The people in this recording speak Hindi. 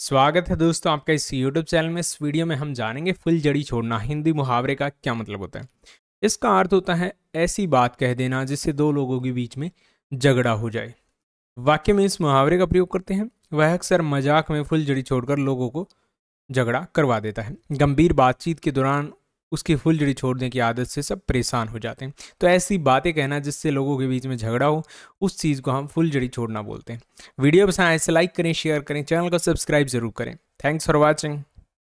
स्वागत है दोस्तों आपका इस यूट्यूब चैनल में इस वीडियो में हम जानेंगे फुल जड़ी छोड़ना हिंदी मुहावरे का क्या मतलब होता है इसका अर्थ होता है ऐसी बात कह देना जिससे दो लोगों के बीच में झगड़ा हो जाए वाक्य में इस मुहावरे का प्रयोग करते हैं वह अक्सर मजाक में फुल जड़ी छोड़कर लोगों को झगड़ा करवा देता है गंभीर बातचीत के दौरान उसकी फुलझड़ी छोड़ने की आदत से सब परेशान हो जाते हैं तो ऐसी बातें कहना जिससे लोगों के बीच में झगड़ा हो उस चीज़ को हम फुलझड़ी छोड़ना बोलते हैं वीडियो पसंद आए से तो लाइक करें शेयर करें चैनल को सब्सक्राइब जरूर करें थैंक्स फॉर वॉचिंग